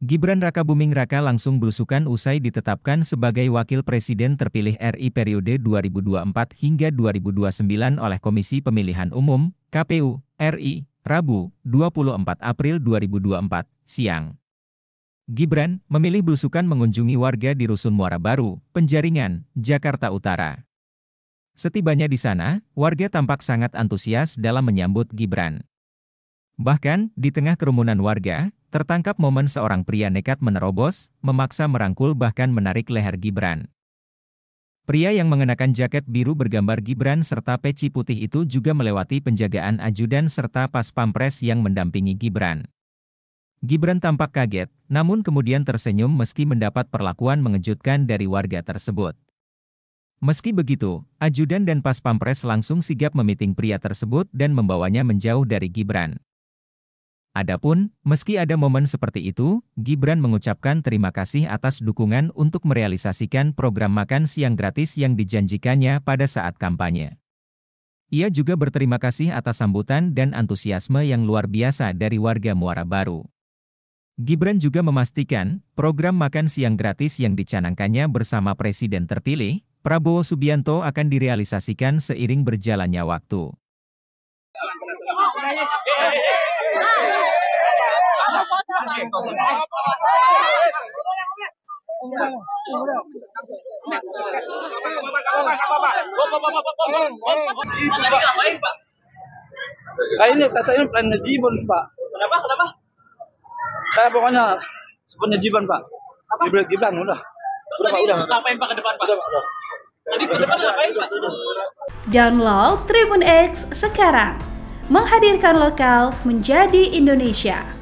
Gibran Raka Buming Raka langsung belusukan usai ditetapkan sebagai Wakil Presiden terpilih RI periode 2024 hingga 2029 oleh Komisi Pemilihan Umum, KPU, RI, Rabu, 24 April 2024, siang. Gibran memilih belusukan mengunjungi warga di Rusun Muara Baru, Penjaringan, Jakarta Utara. Setibanya di sana, warga tampak sangat antusias dalam menyambut Gibran. Bahkan, di tengah kerumunan warga, tertangkap momen seorang pria nekat menerobos, memaksa merangkul bahkan menarik leher Gibran. Pria yang mengenakan jaket biru bergambar Gibran serta peci putih itu juga melewati penjagaan ajudan serta pas pampres yang mendampingi Gibran. Gibran tampak kaget, namun kemudian tersenyum meski mendapat perlakuan mengejutkan dari warga tersebut. Meski begitu, ajudan dan pas pampres langsung sigap memiting pria tersebut dan membawanya menjauh dari Gibran. Adapun, meski ada momen seperti itu, Gibran mengucapkan terima kasih atas dukungan untuk merealisasikan program makan siang gratis yang dijanjikannya pada saat kampanye. Ia juga berterima kasih atas sambutan dan antusiasme yang luar biasa dari warga Muara Baru. Gibran juga memastikan, program makan siang gratis yang dicanangkannya bersama Presiden terpilih, Prabowo Subianto akan direalisasikan seiring berjalannya waktu. Nah, ini Pak. Kenapa? Kenapa? saya pokoknya sepenyejiban pak apa? Gibran, Gibran udah terus udah, pak, udah, ngapain pak ke depan pak? udah pak udah tadi ke depan ngapain pak? download Tribun X sekarang menghadirkan lokal menjadi Indonesia